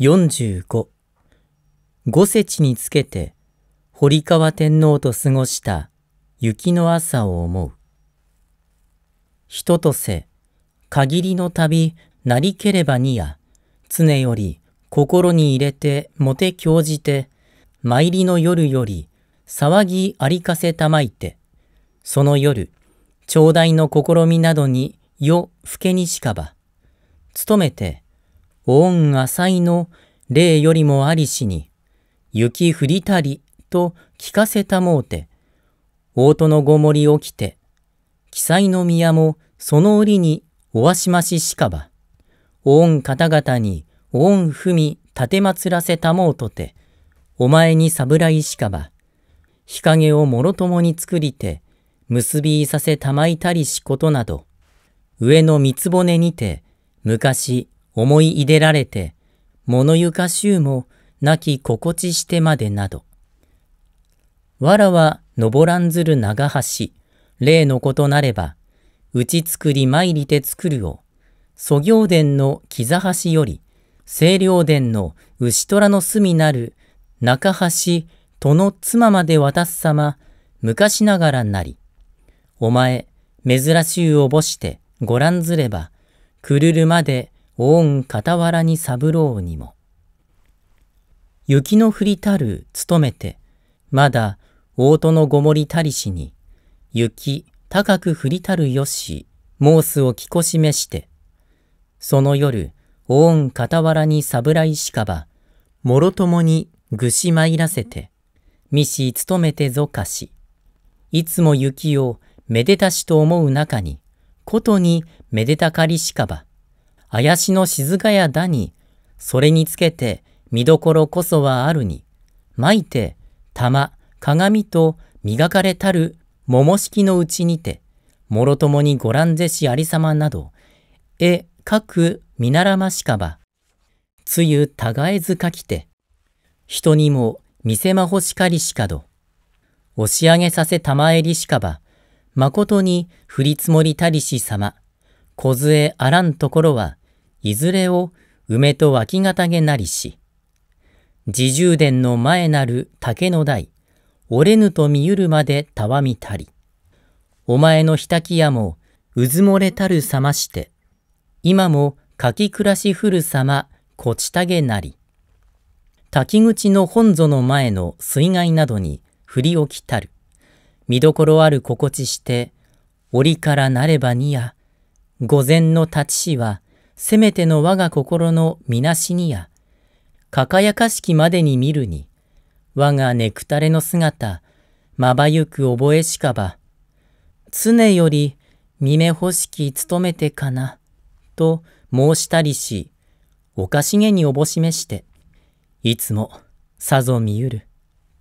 45五節につけて堀川天皇と過ごした雪の朝を思う。人とせ限りの旅なりければにや常より心に入れてもて興じて参りの夜より騒ぎありかせたまいてその夜頂戴の試みなどに夜更けにしかば努めて恩浅いの霊よりもありしに、雪降りたりと聞かせたもうて、大戸のごもり起きて、記載の宮もその折におわしまししかば、恩方々に恩踏み立てまつらせたもうとて、お前に侍しかば、日陰をもろともに作りて、結びさせたまいたりしことなど、上の三つ骨にて、昔思い入れられて、物ゆかしゅうも、なき心地してまでなど。わらは登らんずる長橋、例のことなれば、うち作り参りて作るを、祖行殿の木座橋より、清涼殿の牛虎の隅なる中橋戸の妻まで渡す様、昔ながらなり。お前、珍しゅうをぼしてごらんずれば、くるるまで恩傍らに三郎にも。雪の降りたる務めて、まだ大戸のごもりたりしに、雪高く降りたるよし、モースを着こしめして、その夜、恩傍らに侍しかば、もろともにぐしまいらせて、みし勤めてぞかし、いつも雪をめでたしと思う中に、ことにめでたかりしかば、怪しの静かやだに、それにつけて見どころこそはあるに、まいて、玉、鏡と磨かれたる桃式のうちにて、もろともにご覧ぜしありさまなど、え、く見習ましかば、つゆたがえずかきて、人にも見せまほしかりしかど、押し上げさせたまえりしかば、まことに降り積もりたりしさま、小杖あらんところは、いずれを梅と脇がたげなりし、自重殿の前なる竹の台、折れぬと見ゆるまでたわみたり、お前のひたきやもうずもれたるさまして、今もかき暮らし古るさまこちたげなり、滝口の本祖の前の水害などに振り起きたる、見どころある心地して、折からなればにや、御前の立ちは、せめての我が心のみなしにや、輝かしきまでに見るに、我がねくたれの姿、まばゆく覚えしかば、常より耳欲しき努めてかな、と申したりし、おかしげにおぼしめして、いつもさぞ見ゆる、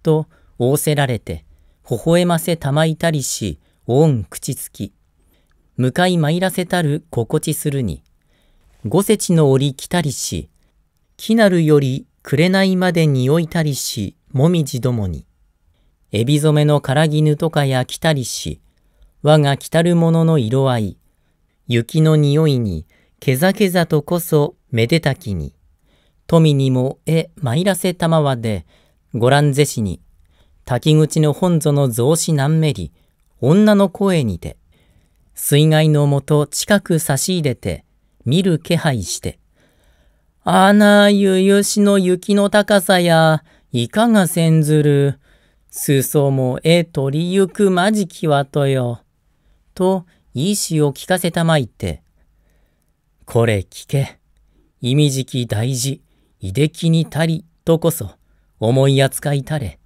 と仰せられて、微笑ませたまいたりし、恩口つき、向かい参らせたる心地するに、五節の折来たりし、来なるより暮れないまで匂いたりし、もみじどもに。えび染めの唐絹とかや来たりし、我が来たるものの色合い、雪の匂いに、けざけざとこそめでたきに、富にもえ参らせたまわで、ご覧ぜしに、滝口の本祖の雑誌なんめり、女の声にて、水害のもと近く差し入れて、見る気配して、あなゆゆしの雪の高さや、いかがせんずる、裾もえ取りゆくまじきはとよ。と、意志を聞かせたまいて。これ聞け。意味じき大事、いできにたり、とこそ、思い扱いたれ。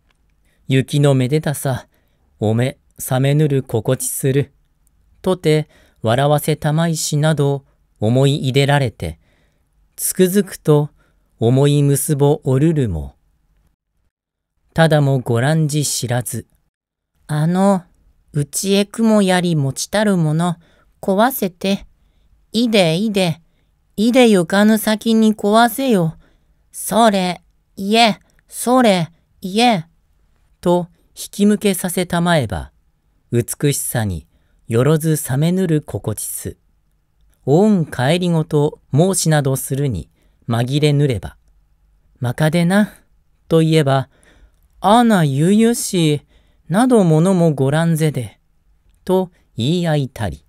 雪のめでたさ、おめ、冷めぬる心地する。とて、笑わせたまいしなど、思い入れられて、つくづくと思い結ぼおるるも、ただもご覧じ知らず、あの、うちへ雲やり持ちたるもの、壊せて、いでいで、いでゆかぬ先に壊せよ。それ、いえ、それ、いえ。と、引き向けさせたまえば、美しさによろず冷めぬる心地す。恩帰りごと申しなどするに紛れぬれば、まかでな、といえば、あなゆゆし、などものもごらんぜで、と言い合いたり。